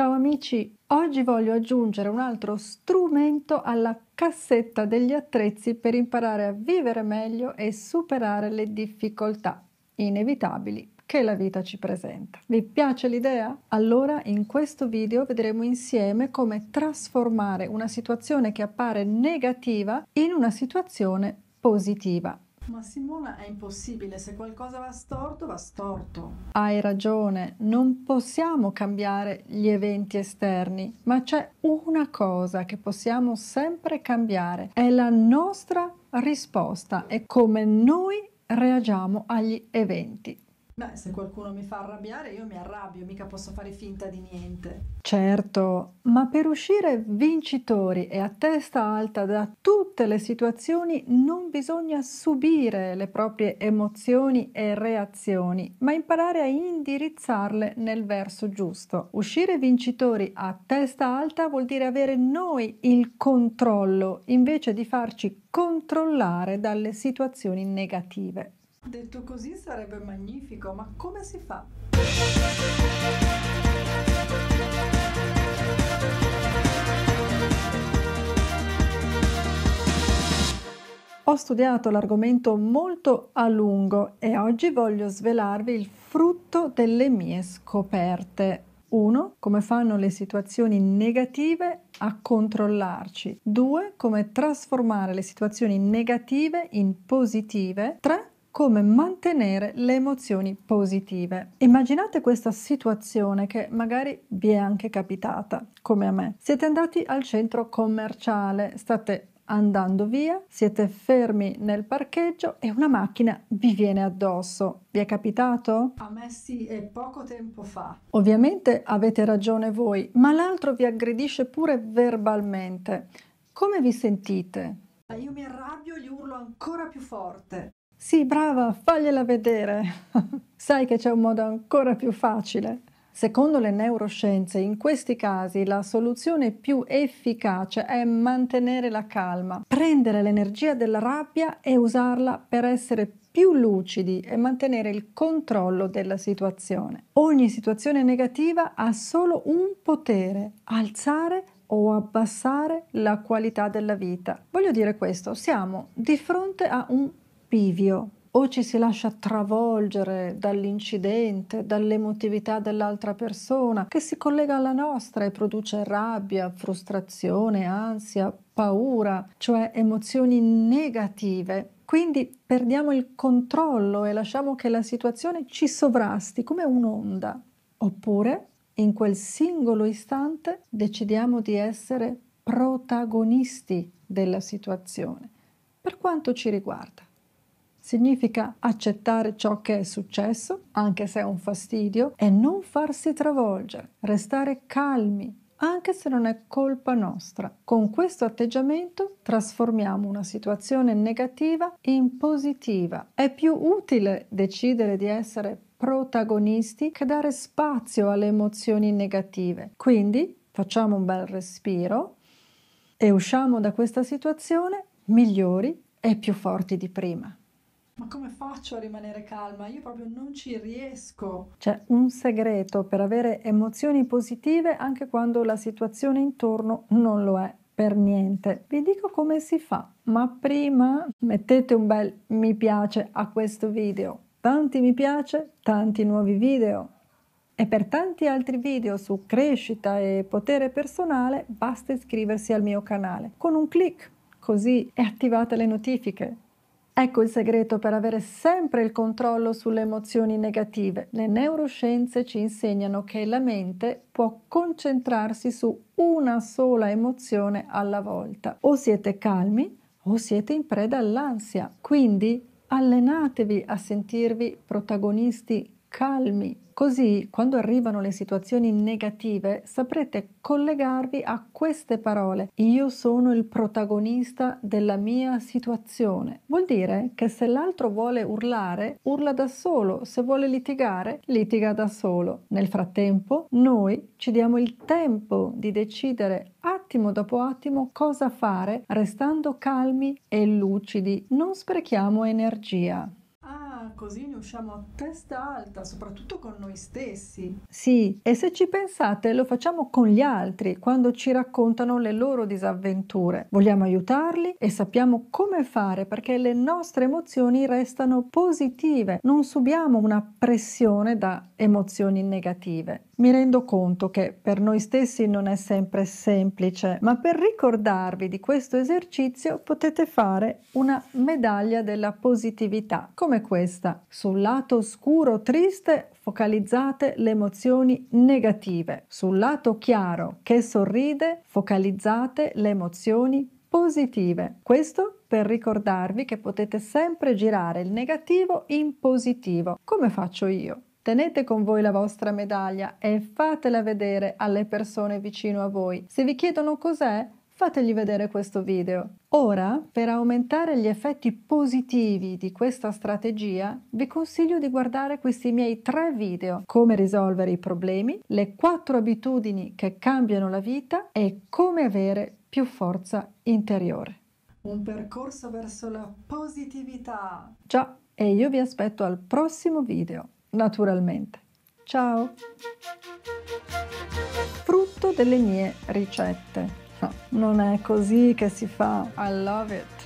Ciao amici, oggi voglio aggiungere un altro strumento alla cassetta degli attrezzi per imparare a vivere meglio e superare le difficoltà inevitabili che la vita ci presenta. Vi piace l'idea? Allora in questo video vedremo insieme come trasformare una situazione che appare negativa in una situazione positiva. Ma Simona è impossibile, se qualcosa va storto, va storto. Hai ragione, non possiamo cambiare gli eventi esterni, ma c'è una cosa che possiamo sempre cambiare, è la nostra risposta e come noi reagiamo agli eventi. Beh, se qualcuno mi fa arrabbiare io mi arrabbio, mica posso fare finta di niente. Certo, ma per uscire vincitori e a testa alta da tutte le situazioni non bisogna subire le proprie emozioni e reazioni, ma imparare a indirizzarle nel verso giusto. Uscire vincitori a testa alta vuol dire avere noi il controllo invece di farci controllare dalle situazioni negative. Detto così sarebbe magnifico, ma come si fa? Ho studiato l'argomento molto a lungo e oggi voglio svelarvi il frutto delle mie scoperte. 1. Come fanno le situazioni negative a controllarci. 2. Come trasformare le situazioni negative in positive. 3 come mantenere le emozioni positive. Immaginate questa situazione che magari vi è anche capitata, come a me. Siete andati al centro commerciale, state andando via, siete fermi nel parcheggio e una macchina vi viene addosso. Vi è capitato? A me sì, è poco tempo fa. Ovviamente avete ragione voi, ma l'altro vi aggredisce pure verbalmente. Come vi sentite? Io mi arrabbio e gli urlo ancora più forte. Sì, brava, fagliela vedere. Sai che c'è un modo ancora più facile. Secondo le neuroscienze, in questi casi la soluzione più efficace è mantenere la calma, prendere l'energia della rabbia e usarla per essere più lucidi e mantenere il controllo della situazione. Ogni situazione negativa ha solo un potere, alzare o abbassare la qualità della vita. Voglio dire questo, siamo di fronte a un bivio, o ci si lascia travolgere dall'incidente, dall'emotività dell'altra persona che si collega alla nostra e produce rabbia, frustrazione, ansia, paura, cioè emozioni negative. Quindi perdiamo il controllo e lasciamo che la situazione ci sovrasti come un'onda. Oppure, in quel singolo istante, decidiamo di essere protagonisti della situazione, per quanto ci riguarda. Significa accettare ciò che è successo, anche se è un fastidio, e non farsi travolgere, restare calmi, anche se non è colpa nostra. Con questo atteggiamento trasformiamo una situazione negativa in positiva. È più utile decidere di essere protagonisti che dare spazio alle emozioni negative. Quindi facciamo un bel respiro e usciamo da questa situazione migliori e più forti di prima ma come faccio a rimanere calma? Io proprio non ci riesco. C'è un segreto per avere emozioni positive anche quando la situazione intorno non lo è per niente. Vi dico come si fa, ma prima mettete un bel mi piace a questo video. Tanti mi piace, tanti nuovi video. E per tanti altri video su crescita e potere personale basta iscriversi al mio canale con un clic, così è attivate le notifiche Ecco il segreto per avere sempre il controllo sulle emozioni negative. Le neuroscienze ci insegnano che la mente può concentrarsi su una sola emozione alla volta. O siete calmi o siete in preda all'ansia. Quindi allenatevi a sentirvi protagonisti calmi, così quando arrivano le situazioni negative saprete collegarvi a queste parole. Io sono il protagonista della mia situazione. Vuol dire che se l'altro vuole urlare, urla da solo, se vuole litigare, litiga da solo. Nel frattempo, noi ci diamo il tempo di decidere attimo dopo attimo cosa fare, restando calmi e lucidi. Non sprechiamo energia così ne usciamo a testa alta, soprattutto con noi stessi. Sì, e se ci pensate lo facciamo con gli altri quando ci raccontano le loro disavventure. Vogliamo aiutarli e sappiamo come fare perché le nostre emozioni restano positive, non subiamo una pressione da emozioni negative. Mi rendo conto che per noi stessi non è sempre semplice, ma per ricordarvi di questo esercizio potete fare una medaglia della positività, come questa. Sul lato oscuro triste focalizzate le emozioni negative, sul lato chiaro che sorride focalizzate le emozioni positive. Questo per ricordarvi che potete sempre girare il negativo in positivo, come faccio io. Tenete con voi la vostra medaglia e fatela vedere alle persone vicino a voi. Se vi chiedono cos'è, fategli vedere questo video. Ora, per aumentare gli effetti positivi di questa strategia, vi consiglio di guardare questi miei tre video, come risolvere i problemi, le quattro abitudini che cambiano la vita e come avere più forza interiore. Un percorso verso la positività. Ciao e io vi aspetto al prossimo video naturalmente. Ciao! Frutto delle mie ricette. No, non è così che si fa. I love it.